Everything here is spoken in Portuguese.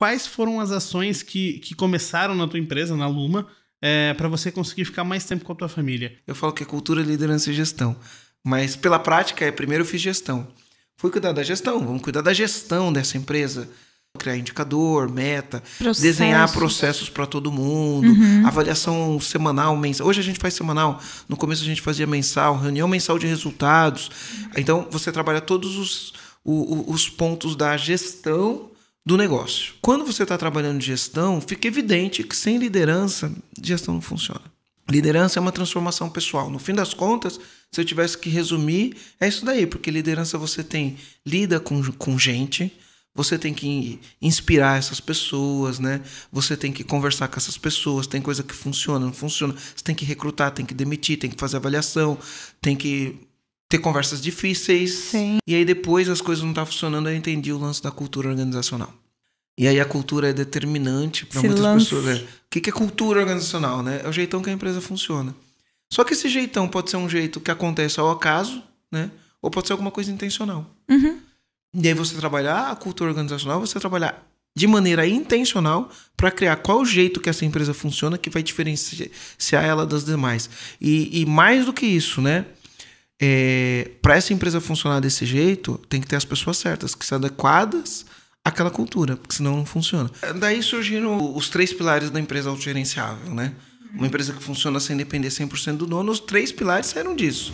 quais foram as ações que, que começaram na tua empresa, na Luma, é, para você conseguir ficar mais tempo com a tua família? Eu falo que é cultura, liderança e gestão. Mas pela prática, é primeiro eu fiz gestão. Fui cuidar da gestão, vamos cuidar da gestão dessa empresa. Criar indicador, meta, Processo. desenhar processos para todo mundo, uhum. avaliação semanal, mensal. Hoje a gente faz semanal, no começo a gente fazia mensal, reunião mensal de resultados. Então você trabalha todos os, os, os pontos da gestão do negócio. Quando você está trabalhando de gestão, fica evidente que sem liderança, gestão não funciona. Liderança é uma transformação pessoal. No fim das contas, se eu tivesse que resumir, é isso daí, porque liderança você tem lida com, com gente, você tem que inspirar essas pessoas, né? Você tem que conversar com essas pessoas, tem coisa que funciona, não funciona. Você tem que recrutar, tem que demitir, tem que fazer avaliação, tem que ter conversas difíceis. Sim. E aí depois as coisas não tá funcionando, eu entendi o lance da cultura organizacional. E aí a cultura é determinante para muitas lance. pessoas. Né? O que, que é cultura organizacional, né? É o jeitão que a empresa funciona. Só que esse jeitão pode ser um jeito que acontece ao acaso, né? Ou pode ser alguma coisa intencional. Uhum. E aí você trabalhar a cultura organizacional, você trabalhar de maneira intencional para criar qual jeito que essa empresa funciona que vai diferenciar ela das demais. E, e mais do que isso, né? é, para essa empresa funcionar desse jeito, tem que ter as pessoas certas, que são adequadas àquela cultura, porque senão não funciona. Daí surgiram os três pilares da empresa autogerenciável, né? Uma empresa que funciona sem depender 100% do dono, os três pilares saíram disso.